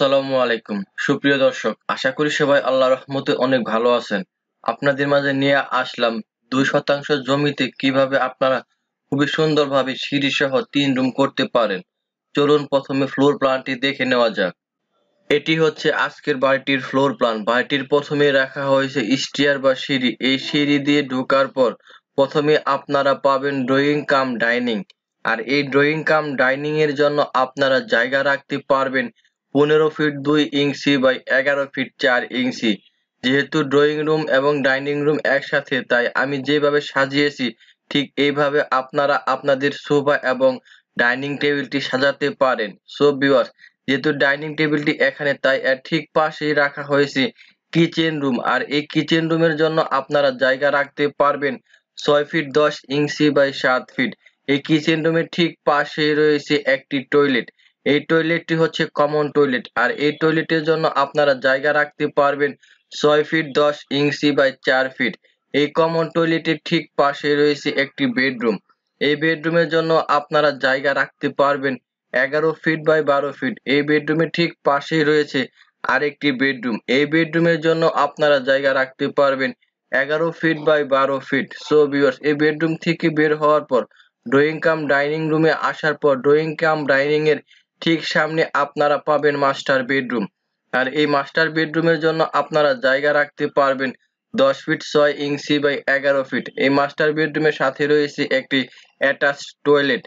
আসসালামু আলাইকুম সুপ্রিয় দর্শক আশা করি সবাই আল্লাহ রহমতে অনেক ভালো আছেন আপনাদের মাঝে নিয়ে আসলাম দুই শতাংশ জমিতে কিভাবে আপনারা খুবই সুন্দরভাবে সিঁড়ি সহ তিন রুম করতে পারেন চলুন প্রথমে ফ্লোর প্ল্যানটি দেখে নেওয়া যাক এটি হচ্ছে আজকের বাড়িটির ফ্লোর প্ল্যান বাড়িটির প্রথমে রাখা হয়েছে স্টিয়ার বা সিঁড়ি এই সিঁড়ি দিয়ে ঢোকার পর প্রথমে আপনারা পাবেন ড্রয়িং কাম ডাইনিং আর এই ড্রয়িং কাম ডাইনিং এর জন্য আপনারা জায়গা রাখতে পারবেন পনেরো ফিট দুই ইঞ্চি বাই এগারো ফিট চার ইঞ্চি যেহেতু ড্রয়িং রুম এবং ডাইনিং রুম একসাথে তাই আমি যেভাবে সাজিয়েছি ঠিক এইভাবে আপনারা আপনাদের সোফা এবং ডাইনিং টেবিলটি সাজাতে পারেন সো বিওয়ার্স যেহেতু ডাইনিং টেবিলটি এখানে তাই এর ঠিক পাশেই রাখা হয়েছে কিচেন রুম আর এই কিচেন রুমের জন্য আপনারা জায়গা রাখতে পারবেন ছয় ফিট দশ ইঞ্চি বাই সাত ফিট এই কিচেন রুমের ঠিক পাশে রয়েছে একটি টয়লেট এই টয়লেটটি হচ্ছে কমন টয়লেট আর এই টয়লেটের জন্য আপনারা জায়গা রাখতে পারবেন ছয় ফিট দশ ইঞ্চি বাই চার ফিট এই কমন টয়লেটের ঠিক পাশে রয়েছে একটি বেডরুম এই বেডরুমের জন্য আপনারা জায়গা রাখতে পারবেন এগারো ফিট বাই বারো ফিট এই বেডরুমের ঠিক পাশেই রয়েছে আরেকটি বেডরুম এই বেডরুমের জন্য আপনারা জায়গা রাখতে পারবেন এগারো ফিট বাই বারো ফিট সো ভিউয়ার্স এই বেডরুম থেকে বের হওয়ার পর ড্রয়িং কাম ডাইনিং রুমে আসার পর ড্রয়িং কাম ডাইনিং এর ঠিক সামনে আপনারা পাবেন মাস্টার বেডরুম আর এই মাস্টার বেডরুমের জন্য আপনারা জায়গা রাখতে পারবেন দশ ফিট ছয় ইঞ্চি বাই এগারো ফিট এই মাস্টার বেডরুমের সাথে রয়েছে একটি অ্যাটাচ টয়লেট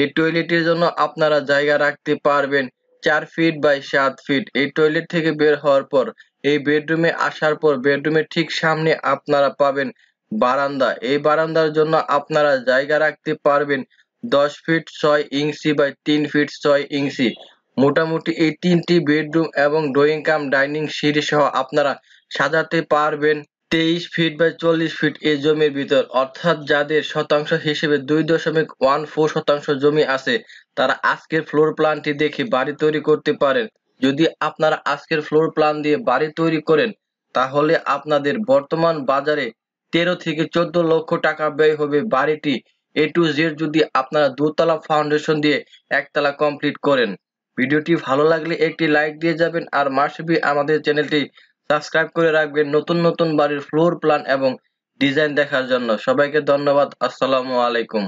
এই টয়লেটের জন্য আপনারা জায়গা রাখতে পারবেন চার ফিট বাই সাত ফিট এই টয়লেট থেকে বের হওয়ার পর এই বেডরুমে আসার পর বেডরুমের ঠিক সামনে আপনারা পাবেন বারান্দা এই বারান্দার জন্য আপনারা জায়গা রাখতে পারবেন দশ ফিট ছয় ইঞ্চি বাই তিন ফিট ছয় ইঞ্চি মোটামুটি এই তিনটি বেডরুম এবং ড্রয়িং কাম ডাইনিং সিঁড়ি সহ আপনারা সাজাতে পারবেন তেইশ ফিট বাই চল্লিশ ফিট এই জমির ভিতর অর্থাৎ যাদের শতাংশ হিসেবে দুই দশমিক ওয়ান ফোর শতাংশ জমি আছে তারা আজকের ফ্লোর প্ল্যানটি দেখে বাড়ি তৈরি করতে পারেন যদি আপনারা আজকের ফ্লোর প্ল্যান দিয়ে বাড়ি তৈরি করেন তাহলে আপনাদের বর্তমান বাজারে তেরো থেকে চোদ্দ লক্ষ টাকা ব্যয় হবে বাড়িটি এ টু জেড যদি আপনারা দোতলা ফাউন্ডেশন দিয়ে একতলা কমপ্লিট করেন ভিডিওটি ভালো লাগলে একটি লাইক দিয়ে যাবেন আর মাসবি আমাদের চ্যানেলটি সাবস্ক্রাইব করে রাখবেন নতুন নতুন বাড়ির ফ্লোর প্ল্যান এবং ডিজাইন দেখার জন্য সবাইকে ধন্যবাদ আসসালামু আলাইকুম